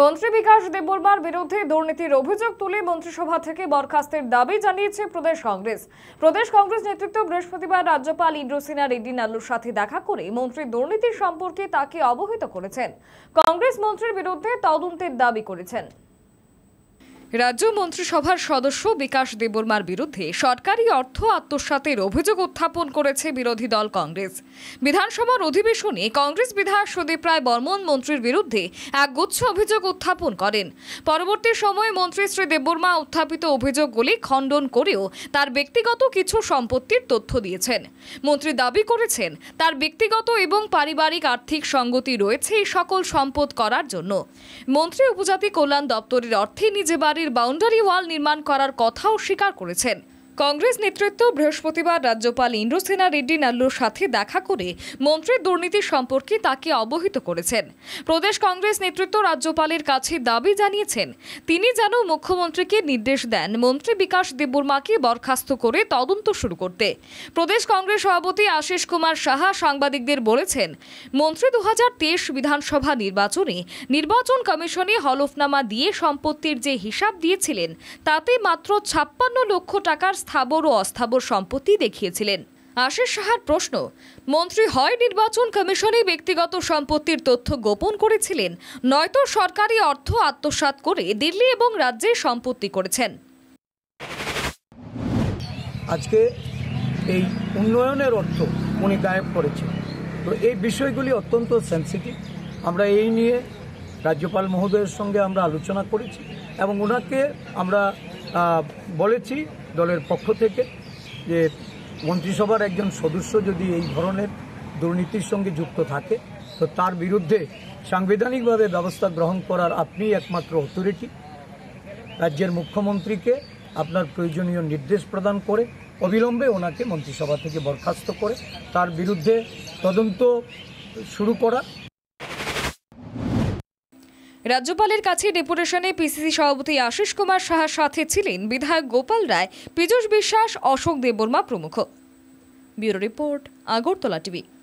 মন্ত্রী বিকাশ দেববর্মার বিরুদ্ধে দুর্নীতির অভিযোগ তুলে মন্ত্রিসভা থেকে বরখাস্তের দাবি জানিয়েছে প্রদেশ কংগ্রেস প্রদেশ কংগ্রেস নেতৃত্ব বৃহস্পতিবার রাজ্যপাল ইন্দ্রসিনা রেড্ডি নাল্লুর সাথে দেখা করে মন্ত্রী দুর্নীতির সম্পর্কে তাকে অবহিত করেছেন কংগ্রেস মন্ত্রীর বিরুদ্ধে তদন্তের দাবি করেছেন রাজ্য মন্ত্রিসভার সদস্য বিকাশ দেববর্মার বিরুদ্ধে সরকারি অর্থ আত্মসাতের অভিযোগ উত্থাপন করেছে বিরোধী দল কংগ্রেস বিধানসভার অধিবেশনে কংগ্রেস বিধায়ক সুদীপ রায় বর্মন মন্ত্রীর বিরুদ্ধে এক গুচ্ছ অভিযোগ উত্থাপন করেন পরবর্তী সময়ে মন্ত্রী শ্রী দেববর্মা উত্থাপিত অভিযোগগুলি খণ্ডন করেও তার ব্যক্তিগত কিছু সম্পত্তির তথ্য দিয়েছেন মন্ত্রী দাবি করেছেন তার ব্যক্তিগত এবং পারিবারিক আর্থিক সঙ্গতি রয়েছে এই সকল সম্পদ করার জন্য মন্ত্রী উপজাতি কল্যাণ দপ্তরের অর্থে নিজে বাড়ির বাউন্ডারি ওয়াল নির্মাণ করার কথাও স্বীকার করেছেন কংগ্রেস নেতৃত্ব বৃহস্পতিবার রাজ্যপাল ইন্দ্রসেনা রেড্ডি নাল্লুর সাথে দেখা করে মন্ত্রীর দুর্নীতি সম্পর্কে তাকে অবহিত করেছেন প্রদেশ কংগ্রেস নেতৃত্ব রাজ্যপালের কাছে দাবি জানিয়েছেন তিনি যেন মুখ্যমন্ত্রীকে নির্দেশ দেন মন্ত্রী বিকাশ দেববর্মাকে বরখাস্ত করে তদন্ত শুরু করতে প্রদেশ কংগ্রেস সভাপতি আশিস কুমার সাহা সাংবাদিকদের বলেছেন মন্ত্রী দু বিধানসভা নির্বাচনে নির্বাচন কমিশনে হলফনামা দিয়ে সম্পত্তির যে হিসাব দিয়েছিলেন তাতে মাত্র ছাপ্পান্ন লক্ষ টাকার স্থাবর ও অস্থাবর সম্পত্তি দেখিয়েছিলেন আশিস সাহার প্রশ্ন মন্ত্রী হয় নির্বাচন কমিশনে ব্যক্তিগত সম্পত্তির তথ্য গোপন করেছিলেন নয়তো সরকারি অর্থ আত্মসাত করে দিল্লি এবং রাজ্যে সম্পত্তি করেছেন আজকে এই উন্নয়নের অর্থ উনি গায়েব করেছেন তো এই বিষয়গুলি অত্যন্ত সেন্সিটিভ আমরা এই নিয়ে রাজ্যপাল মহোদয়ের সঙ্গে আমরা আলোচনা করেছি এবং ওনাকে আমরা বলেছি দলের পক্ষ থেকে যে মন্ত্রিসভার একজন সদস্য যদি এই ধরনের দুর্নীতির সঙ্গে যুক্ত থাকে তো তার বিরুদ্ধে সাংবিধানিকভাবে ব্যবস্থা গ্রহণ করার আপনি একমাত্র অথরিটি রাজ্যের মুখ্যমন্ত্রীকে আপনার প্রয়োজনীয় নির্দেশ প্রদান করে অবিলম্বে ওনাকে মন্ত্রিসভা থেকে বরখাস্ত করে তার বিরুদ্ধে তদন্ত শুরু করা রাজ্যপালের কাছে ডেপুটেশনে পিসিসি সভাপতি আশিস কুমার সাহার সাথে ছিলেন বিধায়ক গোপাল রায় পীযূষ বিশ্বাস অশোক দেববর্মা প্রমুখ ব্যুরো রিপোর্ট আগরতলা টিভি